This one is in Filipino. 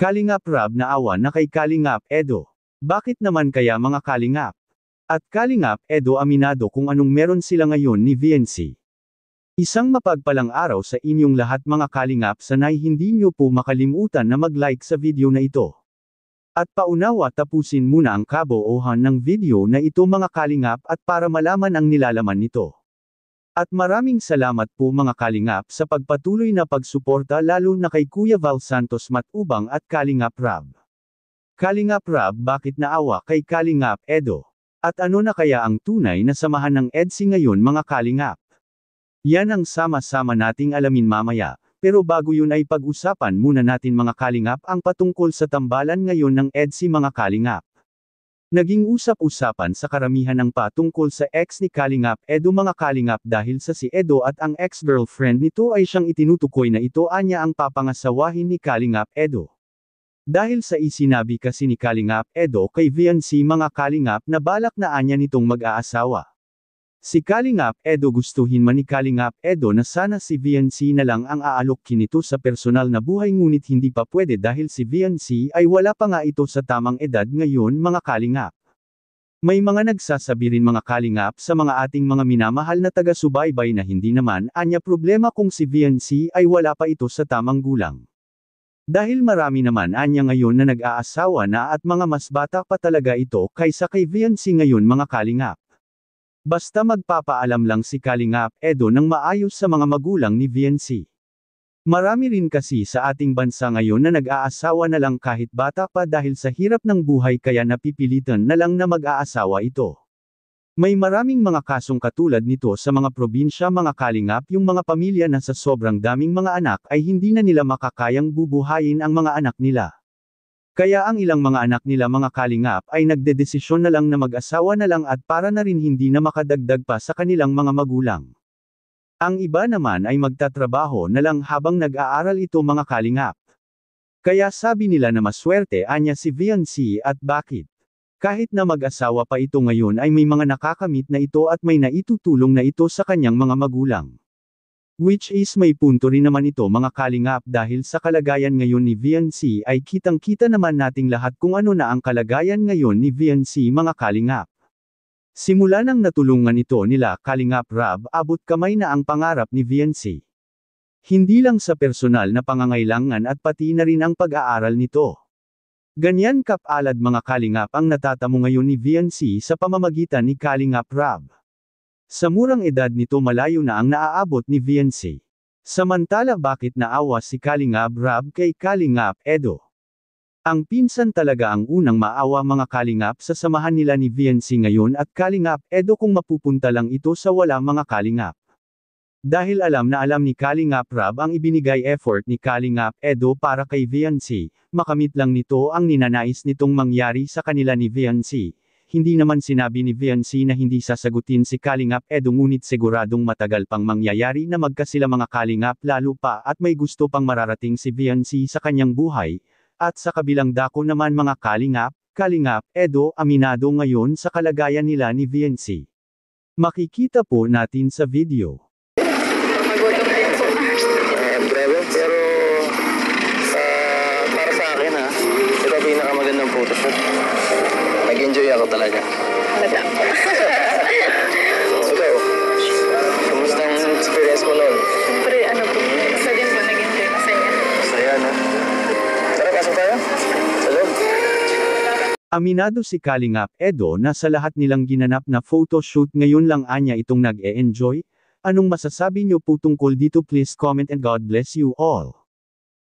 Kalingap Rab na awa na kay Kalingap Edo. Bakit naman kaya mga Kalingap? At Kalingap Edo aminado kung anong meron sila ngayon ni VNC. Isang mapagpalang araw sa inyong lahat mga Kalingap sanay hindi nyo po makalimutan na mag-like sa video na ito. At paunawa tapusin muna ang kaboohan ng video na ito mga kalingap at para malaman ang nilalaman nito. At maraming salamat po mga Kalingap sa pagpatuloy na pagsuporta lalo na kay Kuya Val Santos Matubang at Kalingap Rab. Kalingap Rab bakit naawa kay Kalingap Edo? At ano na kaya ang tunay na samahan ng EDSI ngayon mga Kalingap? Yan ang sama-sama nating alamin mamaya, pero bago yun ay pag-usapan muna natin mga Kalingap ang patungkol sa tambalan ngayon ng EDSI mga Kalingap. Naging usap-usapan sa karamihan ng patungkol sa ex ni Kalingap Edo mga Kalingap dahil sa si Edo at ang ex-girlfriend nito ay siyang itinutukoy na ito anya ang papangasawahin ni Kalingap Edo. Dahil sa isinabi kasi ni Kalingap Edo kay Vian si mga Kalingap na balak na anya nitong mag-aasawa. Si Kalingap Edo gustuhin man ni Kalingap Edo na sana si VNC na lang ang aalok kinito sa personal na buhay ngunit hindi pa pwede dahil si VNC ay wala pa nga ito sa tamang edad ngayon mga Kalingap. May mga nagsasabi rin mga Kalingap sa mga ating mga minamahal na taga-subaybay na hindi naman anya problema kung si VNC ay wala pa ito sa tamang gulang. Dahil marami naman anya ngayon na nag-aasawa na at mga mas bata pa talaga ito kaysa kay VNC ngayon mga Kalingap. Basta magpapaalam lang si Kalingap Edo ng maayos sa mga magulang ni VNC. Marami rin kasi sa ating bansa ngayon na nag-aasawa na lang kahit bata pa dahil sa hirap ng buhay kaya napipilitan na lang na mag-aasawa ito. May maraming mga kasong katulad nito sa mga probinsya mga kalingap yung mga pamilya na sa sobrang daming mga anak ay hindi na nila makakayang bubuhayin ang mga anak nila. Kaya ang ilang mga anak nila mga kalingap ay nagdedesisyon na lang na mag-asawa na lang at para na rin hindi na makadagdag pa sa kanilang mga magulang. Ang iba naman ay magtatrabaho na lang habang nag-aaral ito mga kalingap. Kaya sabi nila na maswerte anya si Viancy at bakit? Kahit na mag-asawa pa ito ngayon ay may mga nakakamit na ito at may naitutulong na ito sa kanyang mga magulang. Which is may punto rin naman ito mga kalingap dahil sa kalagayan ngayon ni VNC ay kitang-kita naman nating lahat kung ano na ang kalagayan ngayon ni VNC mga kalingap. Simula nang natulungan ito nila Kalingap Rab abot kamay na ang pangarap ni VNC. Hindi lang sa personal na pangangailangan at pati na rin ang pag-aaral nito. Ganyan kapalad mga kalingap ang natatamo ngayon ni VNC sa pamamagitan ni Kalingap Rab. Sa murang edad nito malayo na ang naaabot ni VNC. Samantala bakit naawa si Kalingap Rab kay Kalingap Edo? Ang pinsan talaga ang unang maawa mga Kalingap sa samahan nila ni VNC ngayon at Kalingap Edo kung mapupunta lang ito sa wala mga Kalingap. Dahil alam na alam ni Kalingap Rab ang ibinigay effort ni Kalingap Edo para kay VNC, makamit lang nito ang ninanais nitong mangyari sa kanila ni VNC hindi naman sinabi ni Vianci na hindi sasagutin si Kalingap Edo eh ngunit siguradong matagal pang mangyayari na magkasila mga Kalingap lalo pa at may gusto pang mararating si Vianci sa kanyang buhay, at sa kabilang dako naman mga Kalingap, Kalingap Edo eh aminado ngayon sa kalagayan nila ni Vianci. Makikita po natin sa video. Pero uh, para sa akin ha, ah, ito pinakamagandang photoshoot. Masaya ako talaga. Halata. so, ikaw, kumusta ang experience mo noon? Siyempre, ano po, basta din po, nag-enjoy, masaya. Masaya, na. Tara, pasok tayo. Sa Aminado si Kalingap Edo na sa lahat nilang ginanap na photoshoot ngayon lang anya itong nag-e-enjoy. Anong masasabi niyo po tungkol dito please comment and God bless you all.